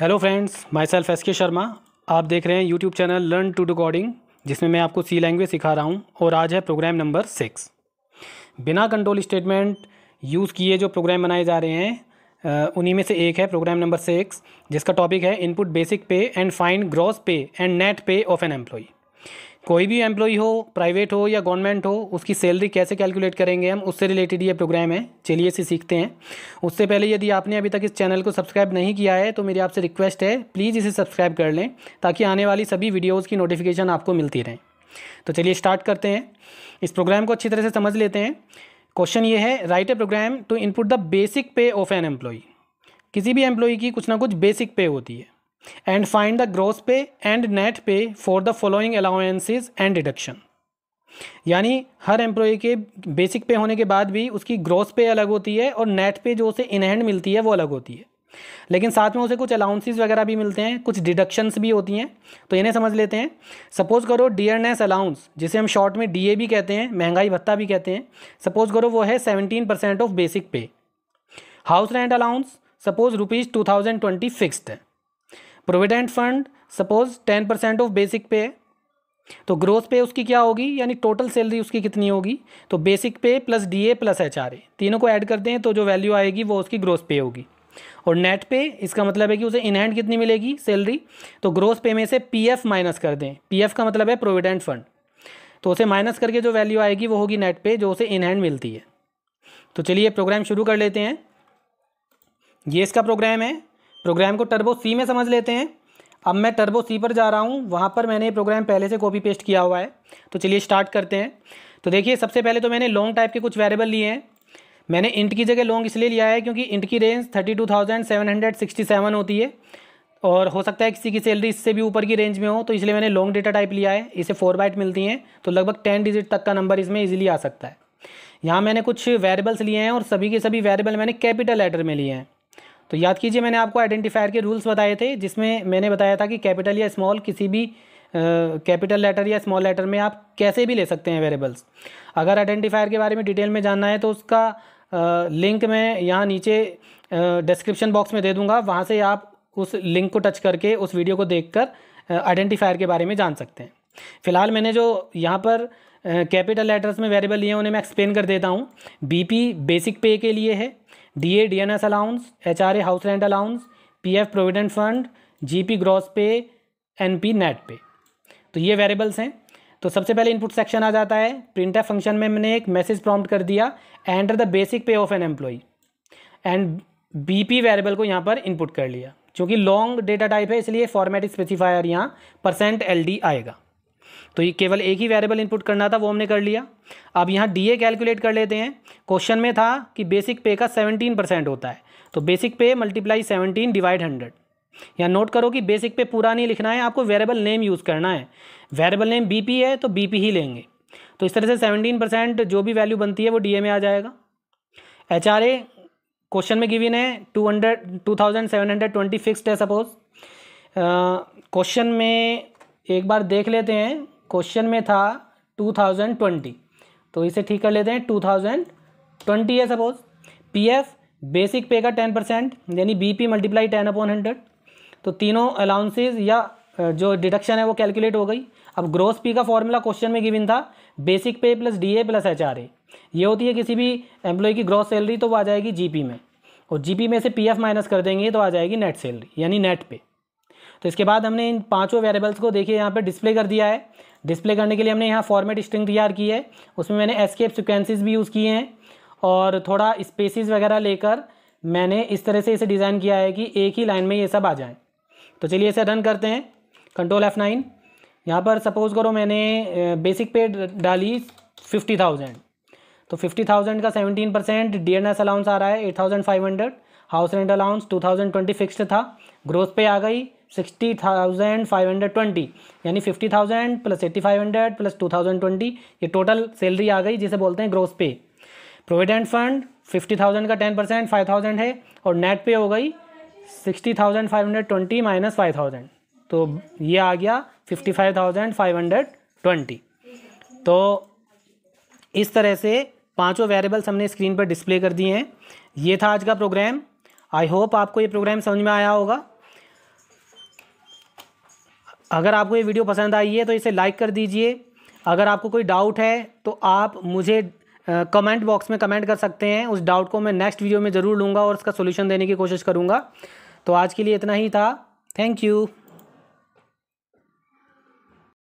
hello friends myself S K Sharma आप देख रहे हैं YouTube channel learn to do जिसमें मैं आपको सी लैंग्वेज सिखा रहा हूँ और आज है प्रोग्राम नंबर सिक्स बिना कंट्रोल स्टेटमेंट यूज़ किए जो प्रोग्राम बनाए जा रहे हैं उन्हीं में से एक है प्रोग्राम नंबर सिक्स जिसका टॉपिक है input basic pay and fine gross pay and net pay of an employ कोई भी एम्प्लॉई हो प्राइवेट हो या गवर्नमेंट हो उसकी सैलरी कैसे कैलकुलेट करेंगे हम उससे रिलेटेड ये प्रोग्राम है चलिए इसे सीखते हैं उससे पहले यदि आपने अभी तक इस चैनल को सब्सक्राइब नहीं किया है तो मेरी आपसे रिक्वेस्ट है प्लीज़ इसे सब्सक्राइब कर लें ताकि आने वाली सभी वीडियोज़ की नोटिफिकेशन आपको मिलती रहें तो चलिए स्टार्ट करते हैं इस प्रोग्राम को अच्छी तरह से समझ लेते हैं क्वेश्चन ये है write a program to input the basic pay of an employee किसी भी एम्प्लॉई की कुछ ना कुछ बेसिक पे होती है and find the growth pay and net pay for the following allowances and deduction यानी हर एम्प्लॉय के बेसिक पे होने के बाद भी उसकी ग्रोथ पे अलग होती है और नेट पे जो उसे इनहैंड मिलती है वो अलग होती है लेकिन साथ में उसे कुछ अलाउंसेज वगैरह भी मिलते हैं कुछ डिडक्शंस भी होती हैं तो इन्हें समझ लेते हैं सपोज करो डियरनेस अलाउंस जिसे हम शॉर्ट में डीए भी कहते हैं महंगाई भत्ता भी कहते हैं सपोज करो वो है seventeen percent of basic pay house rent allowance suppose rupees two thousand twenty fixed है provident fund suppose ten percent of basic pay है तो ग्रोथ पे उसकी क्या होगी यानी टोटल सैलरी उसकी कितनी होगी तो बेसिक पे प्लस ए प्लस ए तीनों को ऐड करते हैं तो जो वैल्यू आएगी वो उसकी ग्रोथ पे होगी और नेट पे इसका मतलब है कि उसे इनहैंड कितनी मिलेगी सैलरी तो ग्रोथ पे में से एफ़ माइनस कर दें एफ़ का मतलब है प्रोविडेंट फंड तो उसे माइनस करके जो वैल्यू आएगी वो होगी नेट पे जो उसे इनहैंड मिलती है तो चलिए प्रोग्राम शुरू कर लेते हैं ये इसका प्रोग्राम है प्रोग्राम को टर्बो सी में समझ लेते हैं अब मैं टर्बो सी पर जा रहा हूँ वहाँ पर मैंने ये प्रोग्राम पहले से कॉपी पेस्ट किया हुआ है तो चलिए स्टार्ट करते हैं तो देखिए सबसे पहले तो मैंने लॉन्ग टाइप के कुछ वेरिएबल लिए हैं मैंने इंट की जगह लॉन्ग इसलिए लिया है क्योंकि इंट की range thirty two thousand seven hundred sixty seven होती है और हो सकता है किसी की सैलरी इससे भी ऊपर की रेंज में हो तो इसलिए मैंने लॉन्ग डेटा टाइप लिया है इसे फोर बाइट मिलती हैं तो लगभग टेन डिजिट तक का नंबर इसमें ईजिली आ सकता है यहाँ मैंने कुछ वेरिएबल्स लिए हैं और सभी के सभी वेरिएबल मैंने कैपिटल लेटर में लिए हैं तो याद कीजिए मैंने आपको आइडेंटिफायर के रूल्स बताए थे जिसमें मैंने बताया था कि कैपिटल या स्मॉल किसी भी कैपिटल लेटर या स्मॉल लेटर में आप कैसे भी ले सकते हैं वेरिएबल्स अगर आइडेंटिफायर के बारे में डिटेल में जानना है तो उसका लिंक मैं यहाँ नीचे डिस्क्रिप्शन बॉक्स में दे दूँगा वहाँ से आप उस लिंक को टच करके उस वीडियो को कर आइडेंटिफायर के बारे में जान सकते हैं फिलहाल मैंने जो यहाँ पर कैपिटल लेटर्स में वेरिएबल लिए हैं उन्हें मैं एक्सप्लेन कर देता हूँ बीपी बेसिक पे के लिए है DA DNS allowance HRA house rent allowance PF provident fund GP gross pay NP net pay तो ये वेरिएबल्स हैं तो सबसे पहले इनपुट सेक्शन आ जाता है प्रिंटर फंक्शन में मैंने एक मैसेज प्रॉम्प्ट कर दिया enter the basic pay of an employ and BP variable को यहाँ पर इनपुट कर लिया क्योंकि लॉन्ग डेटा टाइप है इसलिए फॉर्मेट स्पेसिफायर यहाँ परसेंट एल आएगा तो ये केवल एक ही वेरिएबल इनपुट करना था वो हमने कर लिया अब यहाँ डी कैलकुलेट कर लेते हैं क्वेश्चन में था कि बेसिक पे का सेवनटीन परसेंट होता है तो basic pay multiply seventeen divide hundred या नोट करो कि बेसिक पे पूरा नहीं लिखना है आपको वेरिएबल नेम यूज़ करना है वेरिएबल नेम बी है तो बी ही लेंगे तो इस तरह से सेवनटीन परसेंट जो भी वैल्यू बनती है वो डी में आ जाएगा एच आर ए क्वेश्चन में गिविन है two hundred two thousand seven hundred twenty fixed है सपोज क्वेश्चन में एक बार देख लेते हैं क्वेश्चन में था 2020 तो इसे ठीक कर लेते हैं 2020 है सपोज पीएफ बेसिक पे का टेन परसेंट यानी B P multiply ten upon hundred तो तीनों अलाउंसेज या जो डिडक्शन है वो कैलकुलेट हो गई अब ग्रोस पी का फॉर्मूला क्वेश्चन में गिविन था basic pay plus D A plus H R A ये होती है किसी भी एम्प्लॉय की ग्रॉस सैलरी तो वो आ जाएगी जीपी में और जीपी में से पीएफ माइनस कर देंगे तो आ जाएगी नेट सैलरी यानी नेट पे तो इसके बाद हमने इन पाँचों वेरिएबल्स को देखिए यहाँ पर डिस्प्ले कर दिया है डिस्प्ले करने के लिए हमने यहाँ फॉर्मेट स्ट्रिंग तैयार की है उसमें मैंने एस्केप सिक्वेंसिस भी यूज़ किए हैं और थोड़ा स्पेसिस वगैरह लेकर मैंने इस तरह से इसे डिज़ाइन किया है कि एक ही लाइन में ये सब आ जाए तो चलिए इसे रन करते हैं कंट्रोल एफ़ नाइन यहाँ पर सपोज़ करो मैंने बेसिक पे डाली फिफ्टी थाउजेंड तो फिफ्टी थाउजेंड का seventeen percent D N S allowance आ रहा है eight thousand five hundred house rent allowance two thousand twenty fixed था ग्रोथ पे आ गई sixty thousand five hundred twenty यानी fifty thousand plus eighty five hundred plus two thousand twenty ये total salary आ गई जिसे बोलते हैं gross pay provident fund fifty thousand का टेन परसेंट फाइव थाउजेंड है और नेट पे हो गई sixty thousand five hundred twenty minus five thousand तो ये आ गया fifty five thousand five hundred twenty तो इस तरह से पांचों वेरिएबल्स हमने स्क्रीन पर डिस्प्ले कर दिए हैं ये था आज का प्रोग्राम आई होप आपको ये प्रोग्राम समझ में आया होगा अगर आपको ये वीडियो पसंद आई है तो इसे लाइक कर दीजिए अगर आपको कोई डाउट है तो आप मुझे कमेंट बॉक्स में कमेंट कर सकते हैं उस डाउट को मैं नेक्स्ट वीडियो में ज़रूर लूँगा और उसका सोल्यूशन देने की कोशिश करूँगा तो आज के लिए इतना ही था थैंक यू